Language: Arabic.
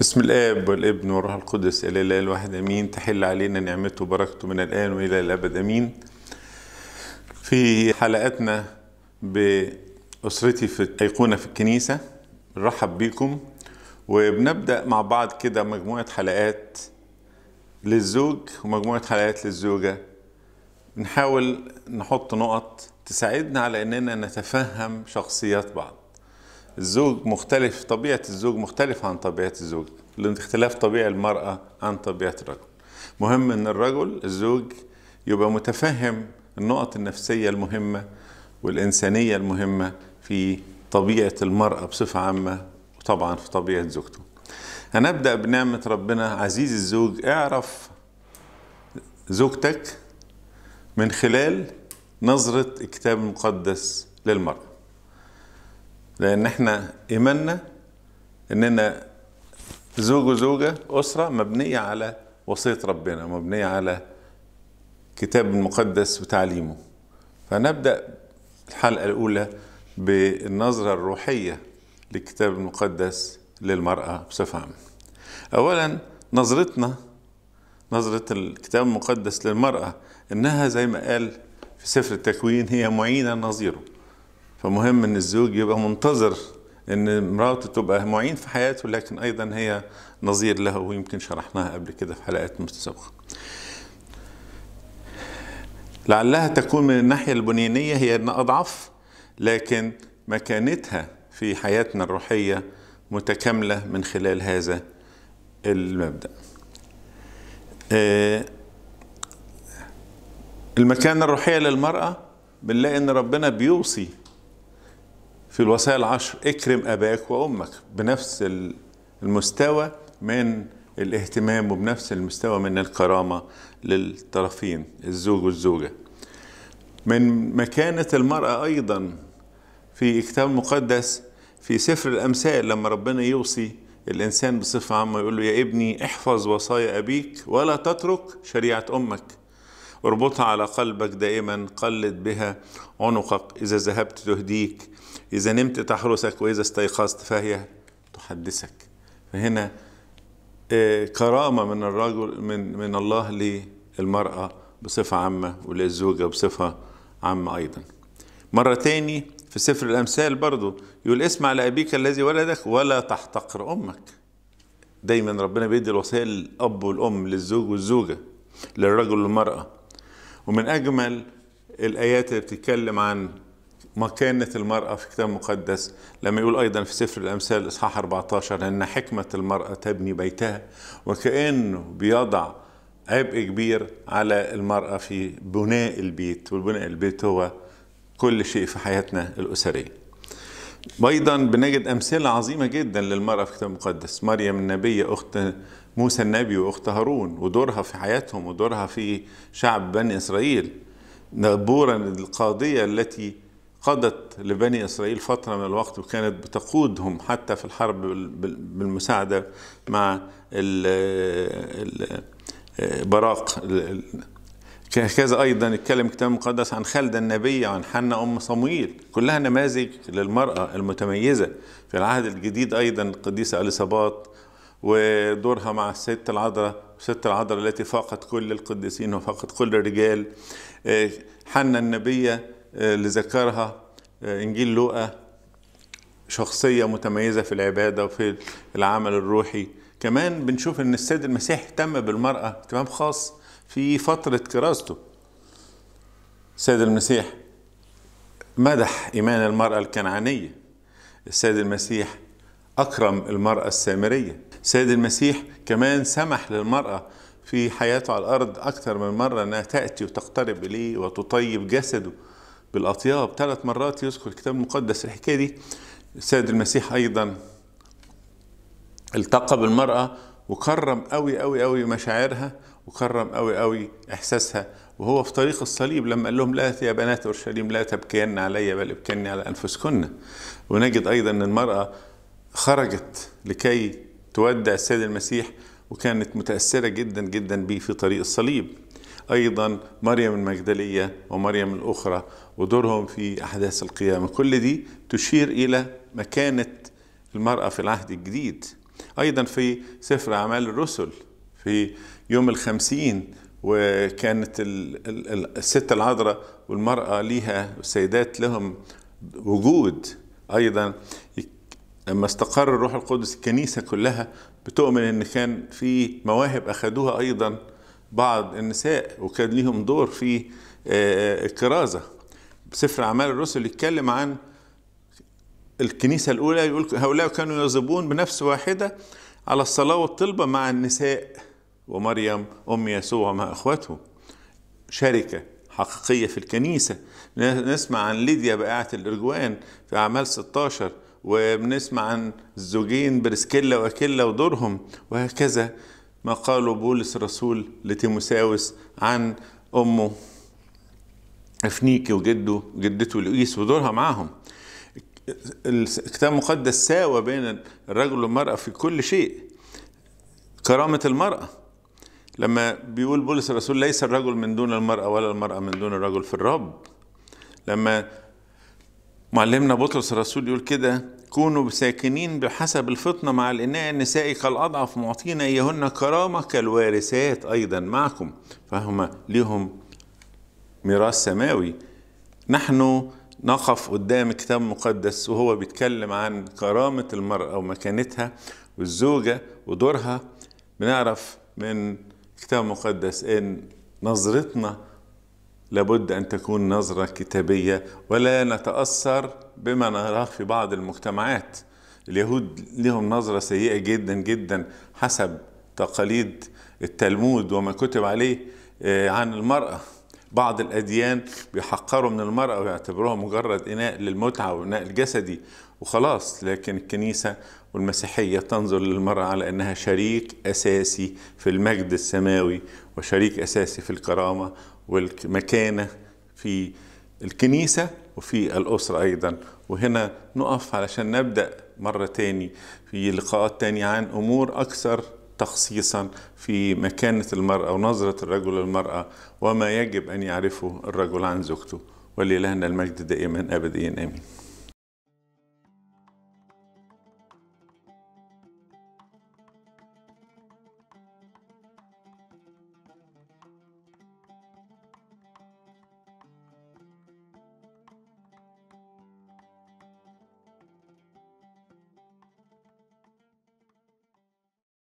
بسم الاب والابن والروح القدس الى الله الواحد امين تحل علينا نعمته وبركته من الان والى الابد امين في حلقاتنا باسرتي في ايقونه في الكنيسه نرحب بيكم وبنبدا مع بعض كده مجموعه حلقات للزوج ومجموعه حلقات للزوجه نحاول نحط نقط تساعدنا على اننا نتفهم شخصيات بعض الزوج مختلف طبيعة الزوج مختلفة عن طبيعة الزوج لأن اختلاف طبيعة المرأة عن طبيعة الرجل مهم أن الرجل الزوج يبقى متفهم النقط النفسية المهمة والإنسانية المهمة في طبيعة المرأة بصفة عامة وطبعا في طبيعة زوجته هنبدأ بنعمة ربنا عزيز الزوج اعرف زوجتك من خلال نظرة الكتاب المقدس للمرأة لان احنا ايماننا اننا زوج وزوجه اسره مبنيه على وصيه ربنا مبنيه على كتاب المقدس وتعليمه فنبدا الحلقه الاولى بالنظره الروحيه للكتاب المقدس للمراه بصفه عامه اولا نظرتنا نظرة الكتاب المقدس للمرأة إنها زي ما قال في سفر التكوين هي معينة نظيره فمهم ان الزوج يبقى منتظر ان مراته تبقى معين في حياته لكن ايضا هي نظير له ويمكن شرحناها قبل كده في حلقات متسابقه لعلها تكون من الناحيه البنيانيه هي اضعف لكن مكانتها في حياتنا الروحيه متكامله من خلال هذا المبدا آه، المكانه الروحيه للمراه بنلاقي ان ربنا بيوصي في الوصايا العشر اكرم أباك وأمك بنفس المستوى من الاهتمام وبنفس المستوى من الكرامة للطرفين الزوج والزوجة من مكانة المرأة أيضا في الكتاب المقدس في سفر الأمثال لما ربنا يوصي الإنسان بصفة عامة يقول له يا ابني احفظ وصايا أبيك ولا تترك شريعة أمك اربطها على قلبك دائما قلد بها عنقك إذا ذهبت تهديك إذا نمت تحرسك وإذا استيقظت فهي تحدثك فهنا آه، كرامة من الرجل من من الله للمرأة بصفة عامة وللزوجة بصفة عامة أيضا مرة تاني في سفر الأمثال برضو يقول اسمع لأبيك الذي ولدك ولا تحتقر أمك دايما ربنا بيدي الوصايا للأب والأم للزوج والزوجة للرجل والمرأة ومن أجمل الآيات اللي بتتكلم عن مكانة المرأة في الكتاب المقدس لما يقول أيضا في سفر الأمثال إصحاح 14 أن حكمة المرأة تبني بيتها وكأنه بيضع عبء كبير على المرأة في بناء البيت والبناء البيت هو كل شيء في حياتنا الأسرية أيضا بنجد أمثلة عظيمة جدا للمرأة في الكتاب المقدس مريم النبية أخت موسى النبي واخت هارون ودورها في حياتهم ودورها في شعب بني اسرائيل نبورا القاضيه التي قضت لبني اسرائيل فتره من الوقت وكانت بتقودهم حتى في الحرب بالمساعده مع براق كذا ايضا اتكلم الكتاب المقدس عن خالد النبي عن حنا ام صمويل كلها نماذج للمراه المتميزه في العهد الجديد ايضا القديسه اليصابات ودورها مع الست العذراء ست العذراء التي فاقت كل القديسين وفاقت كل الرجال آه، حنا النبية اللي آه، ذكرها آه، إنجيل لوقا شخصية متميزة في العبادة وفي العمل الروحي كمان بنشوف ان السيد المسيح اهتم بالمرأة اهتمام خاص في فترة كرازته السيد المسيح مدح إيمان المرأة الكنعانية السيد المسيح أكرم المرأة السامرية سيد المسيح كمان سمح للمرأة في حياته على الأرض أكثر من مرة أنها تأتي وتقترب إليه وتطيب جسده بالأطياب ثلاث مرات يذكر الكتاب المقدس الحكاية دي السيد المسيح أيضا التقى بالمرأة وكرم قوي قوي قوي مشاعرها وكرم قوي قوي إحساسها وهو في طريق الصليب لما قال لهم لا يا بنات أورشليم لا تبكين علي بل ابكين على أنفسكن ونجد أيضا أن المرأة خرجت لكي تودع السيد المسيح وكانت متأثرة جدا جدا به في طريق الصليب أيضا مريم المجدلية ومريم الأخرى ودورهم في أحداث القيامة كل دي تشير إلى مكانة المرأة في العهد الجديد أيضا في سفر أعمال الرسل في يوم الخمسين وكانت الست العذراء والمرأة ليها والسيدات لهم وجود أيضا لما استقر الروح القدس الكنيسة كلها بتؤمن ان كان في مواهب اخدوها ايضا بعض النساء وكان ليهم دور في آه، آه، الكرازة بسفر اعمال الرسل يتكلم عن الكنيسة الاولى يقول هؤلاء كانوا يزبون بنفس واحدة على الصلاة والطلبة مع النساء ومريم أم يسوع مع أخوته شركة حقيقية في الكنيسة نسمع عن ليديا بائعة الإرجوان في أعمال 16 وبنسمع عن الزوجين برسكيلا واكيلا ودورهم وهكذا ما قاله بولس الرسول لتيموساوس عن امه افنيكي وجده جدته لؤيس ودورها معاهم الكتاب المقدس ساوى بين الرجل والمرأة في كل شيء كرامة المرأة لما بيقول بولس الرسول ليس الرجل من دون المرأة ولا المرأة من دون الرجل في الرب لما معلمنا بطرس الرسول يقول كده كونوا ساكنين بحسب الفطنة مع الإناء النسائي كالأضعف معطينا إياهن كرامة كالوارثات أيضا معكم فهم لهم ميراث سماوي نحن نقف قدام كتاب مقدس وهو بيتكلم عن كرامة المرأة ومكانتها والزوجة ودورها بنعرف من كتاب مقدس إن نظرتنا لابد أن تكون نظرة كتابية ولا نتأثر بما نراه في بعض المجتمعات اليهود لهم نظرة سيئة جدا جدا حسب تقاليد التلمود وما كتب عليه آه، عن المرأة بعض الأديان بيحقروا من المرأة ويعتبروها مجرد إناء للمتعة وإناء الجسدي وخلاص لكن الكنيسة والمسيحية تنظر للمرأة على أنها شريك أساسي في المجد السماوي وشريك أساسي في الكرامة والمكانة في الكنيسة وفي الأسرة أيضا وهنا نقف علشان نبدأ مرة تاني في لقاءات تانية عن أمور أكثر تخصيصا في مكانة المرأة ونظرة الرجل للمرأة وما يجب أن يعرفه الرجل عن زوجته ولإلهنا المجد دائما أبديا آمين